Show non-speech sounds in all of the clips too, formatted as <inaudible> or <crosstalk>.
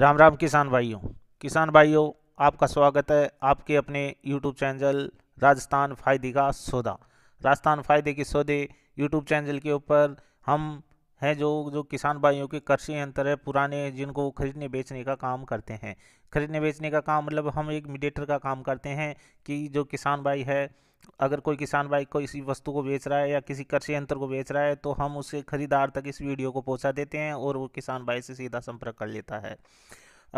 राम राम किसान भाइयों किसान भाइयों आपका स्वागत है आपके अपने यूट्यूब चैनल राजस्थान फ़ायदे का सौदा राजस्थान फ़ायदे के सौदे यूट्यूब चैनल के ऊपर हम हैं जो जो किसान भाइयों के कृषि यंत्र है पुराने जिनको खरीदने बेचने का काम करते हैं खरीदने बेचने का काम मतलब हम एक मीडिएटर का काम करते हैं कि जो किसान भाई है अगर कोई किसान भाई को इसी वस्तु को बेच रहा है या किसी कृषि यंत्र को बेच रहा है तो हम उसे खरीदार तक इस वीडियो को पहुंचा देते हैं और वो किसान भाई से सीधा संपर्क कर लेता है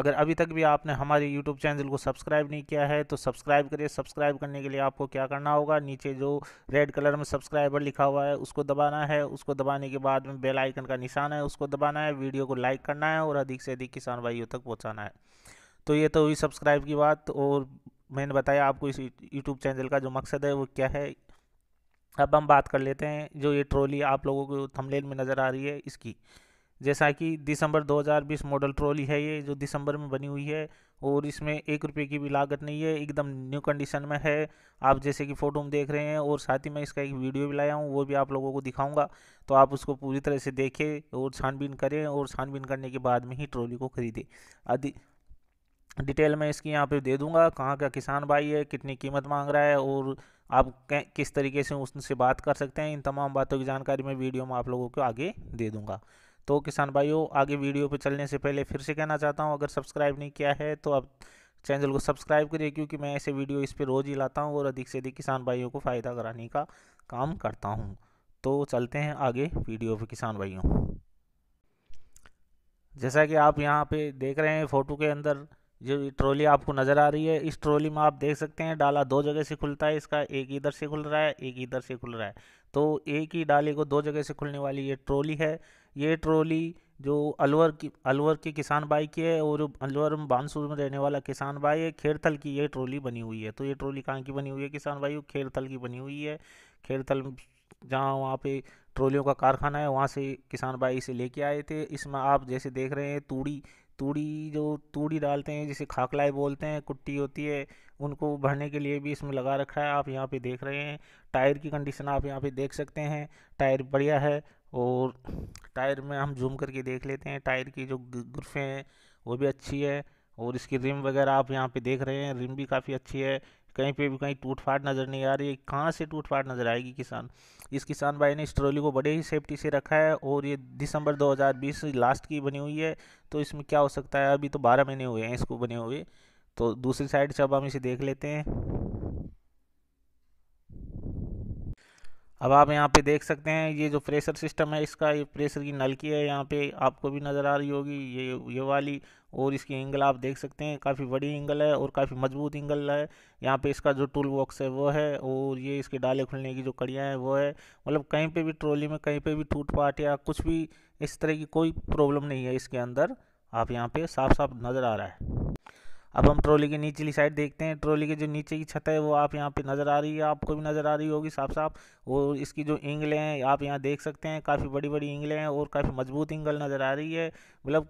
अगर अभी तक भी आपने हमारे YouTube चैनल को सब्सक्राइब नहीं किया है तो सब्सक्राइब करिए सब्सक्राइब करने के लिए आपको क्या करना होगा नीचे जो रेड कलर में सब्सक्राइबर लिखा हुआ है उसको दबाना है उसको दबाने के बाद में बेल आइकन का निशान है उसको दबाना है वीडियो को लाइक करना है और अधिक से अधिक किसान भाइयों तक पहुँचाना है तो ये तो हुई सब्सक्राइब की बात और मैंने बताया आपको इस यूट्यूब चैनल का जो मकसद है वो क्या है अब हम बात कर लेते हैं जो ये ट्रॉली आप लोगों को थमलेन में नज़र आ रही है इसकी जैसा कि दिसंबर 2020 मॉडल ट्रॉली है ये जो दिसंबर में बनी हुई है और इसमें एक रुपये की भी लागत नहीं है एकदम न्यू कंडीशन में है आप जैसे कि फ़ोटो में देख रहे हैं और साथ ही मैं इसका एक वीडियो भी लाया हूँ वो भी आप लोगों को दिखाऊंगा तो आप उसको पूरी तरह से देखें और छानबीन करें और छानबीन करने के बाद में ही ट्रॉली को खरीदें डिटेल में इसकी यहाँ पे दे दूंगा कहाँ का किसान भाई है कितनी कीमत मांग रहा है और आप किस तरीके से उससे बात कर सकते हैं इन तमाम बातों की जानकारी मैं वीडियो में आप लोगों को आगे दे दूंगा तो किसान भाइयों आगे वीडियो पर चलने से पहले फिर से कहना चाहता हूँ अगर सब्सक्राइब नहीं किया है तो आप चैनल को सब्सक्राइब करिए क्योंकि मैं ऐसे वीडियो इस पर रोज़ ही लाता हूँ और अधिक से अधिक किसान भाइयों को फ़ायदा कराने का काम करता हूँ तो चलते हैं आगे वीडियो पर किसान भाइयों जैसा कि आप यहाँ पर देख रहे हैं फ़ोटो के अंदर जो ट्रॉली आपको नज़र आ रही है इस ट्रॉली में आप देख सकते हैं डाला दो जगह से खुलता है इसका एक इधर से खुल रहा है एक इधर से खुल रहा है तो एक ही डाले को दो जगह से खुलने वाली ये ट्रॉली है ये ट्रॉली जो अलवर की अलवर के किसान भाई की है और अलवर में बानसूर में रहने वाला किसान भाई है खेरथल की ये ट्रॉली बनी हुई है तो ये ट्रॉली कहाँ की बनी हुई है किसान भाई खेरथल की बनी हुई है खेरथल जहाँ वहाँ पे ट्रॉलियों का कारखाना है वहाँ से किसान भाई इसे लेके आए थे इसमें आप जैसे देख रहे हैं तूड़ी तूड़ी जो तूड़ी डालते हैं जिसे खाकलाई बोलते हैं कुट्टी होती है उनको भरने के लिए भी इसमें लगा रखा है आप यहाँ पे देख रहे हैं टायर की कंडीशन आप यहाँ पे देख सकते हैं टायर बढ़िया है और टायर में हम जूम करके देख लेते हैं टायर की जो गुरफें हैं वो भी अच्छी है और इसकी रिम वगैरह आप यहाँ पे देख रहे हैं रिम भी काफ़ी अच्छी है कहीं पे भी कहीं टूट फाट नज़र नहीं आ रही है कहाँ से टूट फाट नज़र आएगी किसान इस किसान भाई ने इस ट्रॉली को बड़े ही सेफ्टी से रखा है और ये दिसंबर 2020 लास्ट की बनी हुई है तो इसमें क्या हो सकता है अभी तो बारह महीने हुए हैं इसको बने हुए तो दूसरी साइड से अब हम इसे देख लेते हैं अब आप यहाँ पे देख सकते हैं ये जो प्रेशर सिस्टम है इसका ये प्रेशर की नलकी है यहाँ पे आपको भी नज़र आ रही होगी ये ये वाली और इसकी एंगल आप देख सकते हैं काफ़ी बड़ी एंगल है और काफ़ी मजबूत एंगल है यहाँ पे इसका जो टूल बॉक्स है वो है और ये इसके डाले खुलने की जो कड़ियाँ हैं वो है मतलब कहीं पर भी ट्रॉली में कहीं पर भी टूट पाट या कुछ भी इस तरह की कोई प्रॉब्लम नहीं है इसके अंदर आप यहाँ पर साफ साफ नज़र आ रहा है अब हम ट्रॉली के नीचली साइड देखते हैं ट्रॉली के जो नीचे की छत है वो आप यहाँ पे नज़र आ रही है आपको भी नज़र आ रही होगी साफ साफ और इसकी जो इंगलें हैं आप यहाँ देख सकते हैं काफ़ी बड़ी बड़ी इंगलें हैं और काफ़ी मजबूत इंगल नज़र आ रही है मतलब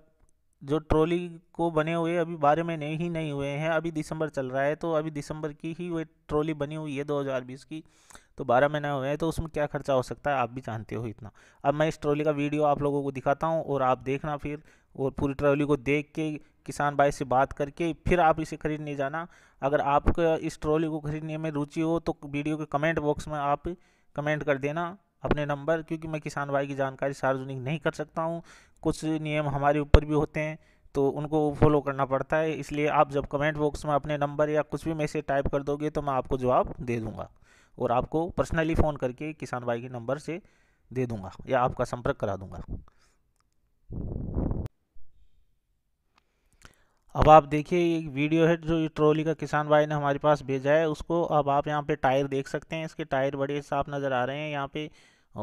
जो ट्रॉली को बने हुए अभी बारह महीने ही नहीं हुए हैं अभी दिसंबर चल रहा है तो अभी दिसंबर की ही वो ट्रॉली बनी हुई है 2020 की तो बारह महीने हुए हैं तो उसमें क्या खर्चा हो सकता है आप भी जानते हो इतना अब मैं इस ट्रॉली का वीडियो आप लोगों को दिखाता हूँ और आप देखना फिर और पूरी ट्रॉली को देख के किसान भाई से बात करके फिर आप इसे खरीदने जाना अगर आपको इस ट्रॉली को खरीदने में रुचि हो तो वीडियो के कमेंट बॉक्स में आप कमेंट कर देना अपने नंबर क्योंकि मैं किसान भाई की जानकारी सार्वजनिक नहीं कर सकता हूँ कुछ नियम हमारे ऊपर भी होते हैं तो उनको फॉलो करना पड़ता है इसलिए आप जब कमेंट बॉक्स में अपने नंबर या कुछ भी मैसेज टाइप कर दोगे तो मैं आपको जवाब दे दूँगा और आपको पर्सनली फ़ोन करके किसान भाई के नंबर से दे दूँगा या आपका संपर्क करा दूँगा अब आप देखिए ये वीडियो है जो ट्रॉली का किसान भाई ने हमारे पास भेजा है उसको अब आप यहाँ पे टायर देख सकते हैं इसके टायर बड़े साफ नज़र आ रहे हैं यहाँ पे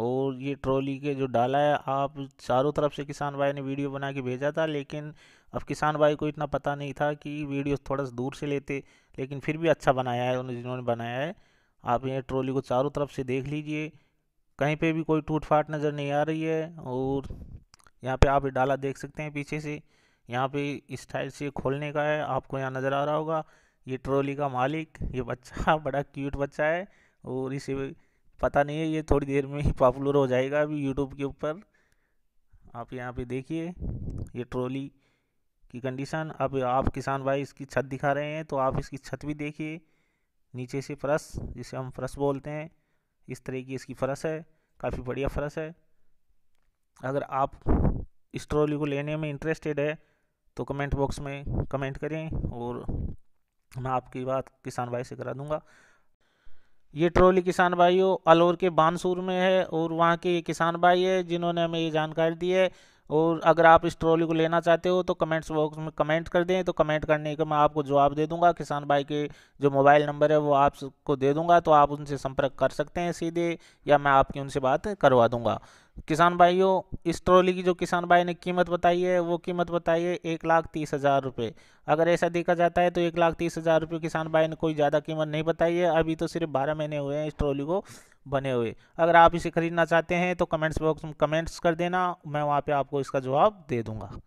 और ये ट्रॉली के जो डाला है आप चारों तरफ से किसान भाई ने वीडियो बना के भेजा था लेकिन अब किसान भाई को इतना पता नहीं था कि वीडियो थोड़ा सा दूर से लेते लेकिन फिर भी अच्छा बनाया है उन्होंने जिन्होंने बनाया है आप ये ट्रॉली को चारों तरफ से देख लीजिए कहीं पे भी कोई टूट फाट नज़र नहीं आ रही है और यहाँ पे आप डाला देख सकते हैं पीछे से यहाँ पे इस टाइप से खोलने का है आपको यहाँ नज़र आ रहा होगा ये ट्रॉली का मालिक ये बच्चा <laughs> बड़ा क्यूट बच्चा है और इसे पता नहीं है ये थोड़ी देर में ही पॉपुलर हो जाएगा अभी यूट्यूब के ऊपर आप यहाँ पे देखिए ये ट्रॉली की कंडीशन अब आप किसान भाई इसकी छत दिखा रहे हैं तो आप इसकी छत भी देखिए नीचे से फ्रश जिसे हम फ्रश बोलते हैं इस तरह की इसकी फ्रश है काफ़ी बढ़िया फ्रश है अगर आप इस ट्रॉली को लेने में इंटरेस्टेड है तो कमेंट बॉक्स में कमेंट करें और मैं आपकी बात किसान भाई से करा दूंगा ये ट्रॉली किसान भाइयों अलोर के बानसूर में है और वहाँ के किसान भाई है जिन्होंने हमें ये जानकारी दी है और अगर आप इस ट्रॉली को लेना चाहते हो तो कमेंट्स बॉक्स में कमेंट कर दें तो कमेंट करने का मैं आपको जवाब दे दूंगा किसान भाई के जो मोबाइल नंबर है वो आपको दे दूंगा तो आप उनसे संपर्क कर सकते हैं सीधे या मैं आपकी उनसे बात करवा दूंगा किसान भाइयों इस ट्रॉली की जो किसान भाई ने कीमत बताई है वो कीमत बताई है एक लाख तीस हज़ार रुपये अगर ऐसा देखा जाता है तो एक लाख तीस हज़ार रुपये किसान भाई ने कोई ज़्यादा कीमत नहीं बताई है अभी तो सिर्फ बारह महीने हुए हैं इस ट्रॉली को बने हुए अगर आप इसे ख़रीदना चाहते हैं तो कमेंट्स बॉक्स में कमेंट्स कर देना मैं वहाँ पर आपको इसका जवाब दे दूँगा